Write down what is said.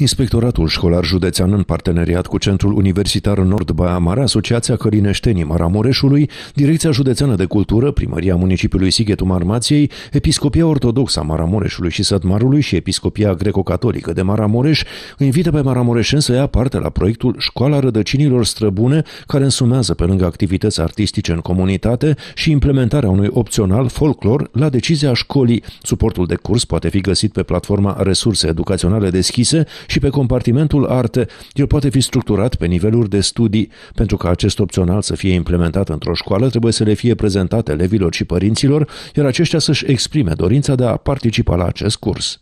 Inspectoratul Școlar Județean în parteneriat cu Centrul Universitar Nord Baia Mare, Asociația Călineștenii Maramureșului, Direcția Județeană de Cultură, Primăria Municipiului Sighetul Marmației, Episcopia a Maramureșului și Sătmarului și Episcopia Greco-Catolică de Maramureș invită pe maramureșeni să ia parte la proiectul Școala Rădăcinilor Străbune, care însumează pe lângă activități artistice în comunitate și implementarea unui opțional folclor la decizia școlii. Suportul de curs poate fi găsit pe platforma Resurse Educaționale Deschise și pe compartimentul arte, el poate fi structurat pe niveluri de studii. Pentru ca acest opțional să fie implementat într-o școală, trebuie să le fie prezentate elevilor și părinților, iar aceștia să-și exprime dorința de a participa la acest curs.